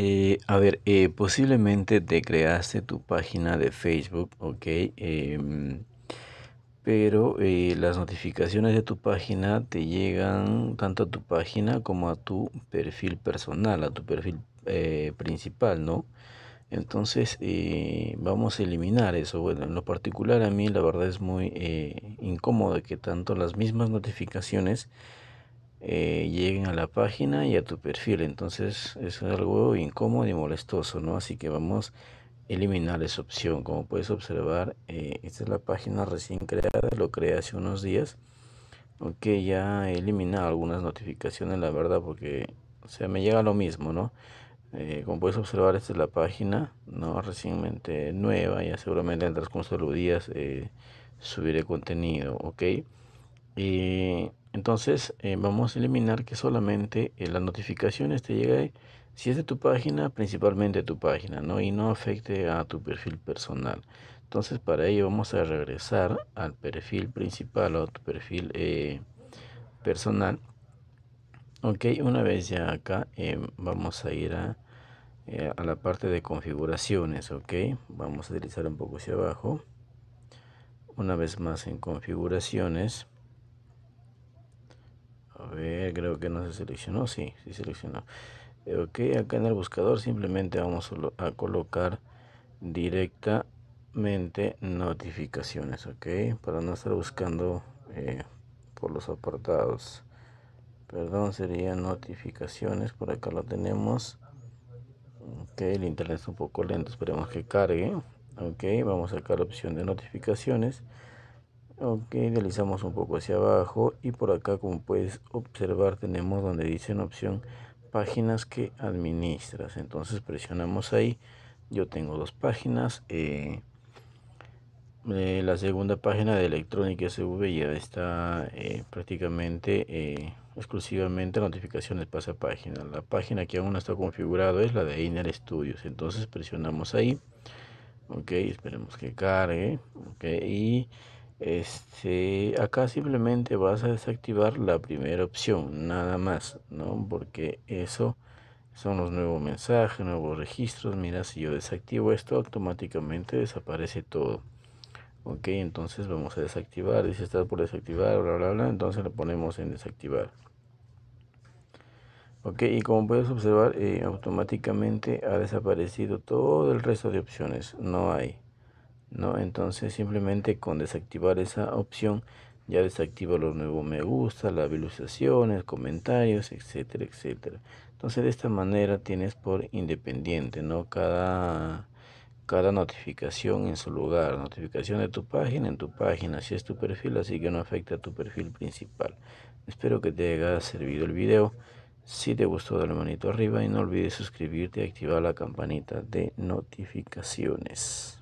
Eh, a ver, eh, posiblemente te creaste tu página de Facebook, ok, em, pero eh, las notificaciones de tu página te llegan tanto a tu página como a tu perfil personal, a tu perfil principal, ¿no? Entonces eh, vamos a eliminar eso. Bueno, en lo particular a mí la verdad es muy eh, incómodo que tanto las mismas notificaciones eh, lleguen a la página y a tu perfil. Entonces es algo incómodo y molestoso, ¿no? Así que vamos a eliminar esa opción. Como puedes observar, esta es la página recién creada, lo creé hace unos días. Ok, ya he eliminado algunas notificaciones, la verdad, porque o sea, me llega lo mismo, ¿no? Eh, como puedes observar, esta es la página, ¿no? recientemente nueva, ya seguramente en el transcurso de días eh, subiré contenido, ¿ok? entonces eh, vamos a eliminar que solamente las notificaciones te lleguen si es de tu página, principalmente de tu página, ¿no? Y no afecte a tu perfil personal. Entonces para ello vamos a regresar al perfil principal o a tu perfil personal ok una vez ya acá em, vamos a ir eh, a, la parte de configuraciones ok vamos a utilizar un poco hacia abajo una vez más en configuraciones a ver creo que no se seleccionó sí sí seleccionó eh, ok acá en el buscador simplemente vamos a colocar directamente notificaciones ok para no estar buscando eh, por los apartados perdón, sería notificaciones, por acá lo tenemos. Ok, el internet es un poco lento, esperemos que cargue. Ok, vamos acá a la opción de notificaciones. Ok, deslizamos un poco hacia abajo y por acá como puedes observar tenemos donde dice en opción páginas que administras. Entonces presionamos ahí. Yo tengo dos páginas. Eh, eh, la segunda página de Electrónica SV ya está eh, prácticamente eh, exclusivamente notificaciones pasa página. La página que aún no está configurado es la de Inner Studios. Entonces presionamos ahí. Ok, esperemos que cargue. Ok, y este acá simplemente vas a desactivar la primera opción, nada más, Porque eso son los nuevos mensajes, nuevos registros. Mira, si yo desactivo esto, automáticamente desaparece todo ok entonces vamos a desactivar dice está por desactivar bla bla bla entonces lo ponemos en desactivar ok y como puedes observar eh, automáticamente ha desaparecido todo el resto de opciones no hay no entonces simplemente con desactivar esa opción ya desactiva los nuevos me gusta, las visualizaciones, comentarios, etcétera, etcétera. Entonces de esta manera tienes por independiente, ¿no? Cada cada notificación en su lugar, notificación de tu página en tu página, si es tu perfil, así que no afecta a tu perfil principal. Espero que te haya servido el video. Si te gustó, dale manito arriba y no olvides suscribirte y activar la campanita de notificaciones.